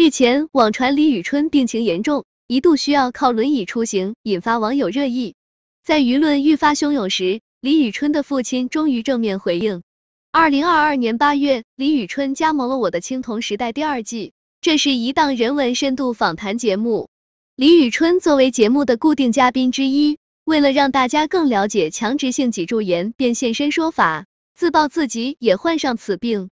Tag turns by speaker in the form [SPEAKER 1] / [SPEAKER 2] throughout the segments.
[SPEAKER 1] 日前网传李宇春病情严重，一度需要靠轮椅出行，引发网友热议。在舆论愈发汹涌时，李宇春的父亲终于正面回应。二零二二年八月，李宇春加盟了《我的青铜时代》第二季，这是一档人文深度访谈节目。李宇春作为节目的固定嘉宾之一，为了让大家更了解强直性脊柱炎，便现身说法，自曝自己也患上此病，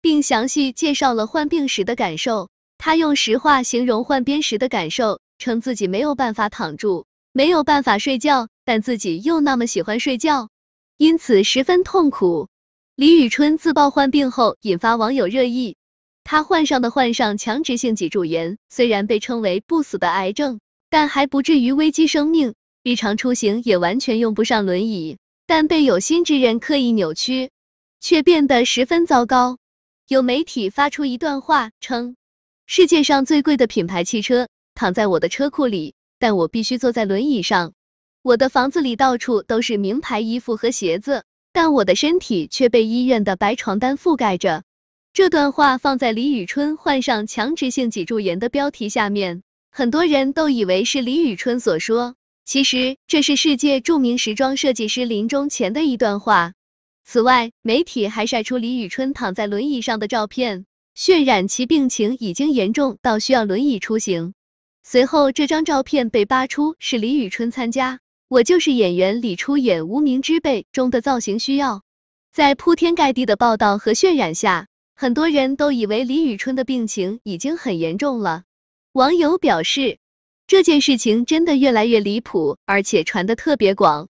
[SPEAKER 1] 并详细介绍了患病时的感受。他用实话形容换边时的感受，称自己没有办法躺住，没有办法睡觉，但自己又那么喜欢睡觉，因此十分痛苦。李宇春自曝患病后，引发网友热议。他患上的患上强直性脊柱炎，虽然被称为不死的癌症，但还不至于危及生命，日常出行也完全用不上轮椅。但被有心之人刻意扭曲，却变得十分糟糕。有媒体发出一段话称。世界上最贵的品牌汽车躺在我的车库里，但我必须坐在轮椅上。我的房子里到处都是名牌衣服和鞋子，但我的身体却被医院的白床单覆盖着。这段话放在李宇春患上强直性脊柱炎的标题下面，很多人都以为是李宇春所说，其实这是世界著名时装设计师临终前的一段话。此外，媒体还晒出李宇春躺在轮椅上的照片。渲染其病情已经严重到需要轮椅出行。随后，这张照片被扒出是李宇春参加《我就是演员》李出演《无名之辈》中的造型需要。在铺天盖地的报道和渲染下，很多人都以为李宇春的病情已经很严重了。网友表示，这件事情真的越来越离谱，而且传的特别广，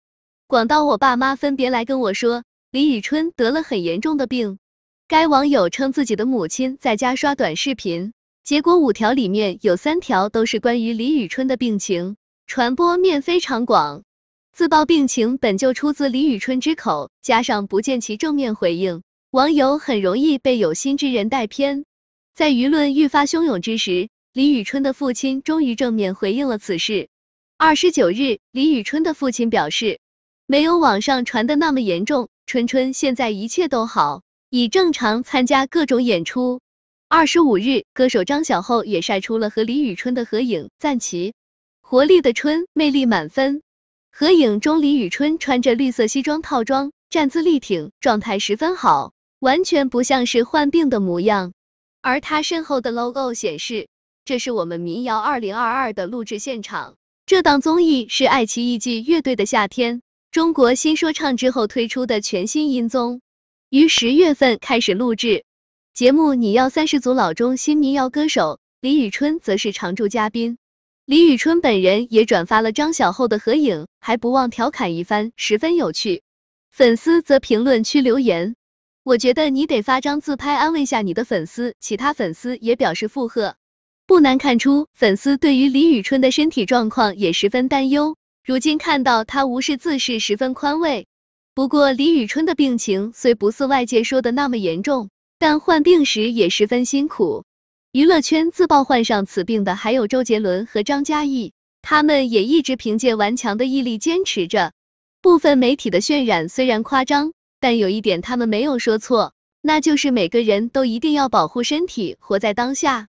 [SPEAKER 1] 广到我爸妈分别来跟我说李宇春得了很严重的病。该网友称自己的母亲在家刷短视频，结果五条里面有三条都是关于李宇春的病情，传播面非常广。自曝病情本就出自李宇春之口，加上不见其正面回应，网友很容易被有心之人带偏。在舆论愈发汹涌之时，李宇春的父亲终于正面回应了此事。二十九日，李宇春的父亲表示，没有网上传的那么严重，春春现在一切都好。已正常参加各种演出。二十五日，歌手张小厚也晒出了和李宇春的合影，赞其活力的春，魅力满分。合影中，李宇春穿着绿色西装套装，站姿力挺，状态十分好，完全不像是患病的模样。而他身后的 logo 显示，这是我们民谣二零二二的录制现场。这档综艺是爱奇艺继《乐队的夏天，中国新说唱之后推出的全新音综。于十月份开始录制节目，你要三十组老中新民谣歌手，李宇春则是常驻嘉宾。李宇春本人也转发了张小厚的合影，还不忘调侃一番，十分有趣。粉丝则评论区留言：“我觉得你得发张自拍安慰下你的粉丝。”其他粉丝也表示附和。不难看出，粉丝对于李宇春的身体状况也十分担忧。如今看到他无视自视，十分宽慰。不过，李宇春的病情虽不似外界说的那么严重，但患病时也十分辛苦。娱乐圈自曝患上此病的还有周杰伦和张嘉译，他们也一直凭借顽强的毅力坚持着。部分媒体的渲染虽然夸张，但有一点他们没有说错，那就是每个人都一定要保护身体，活在当下。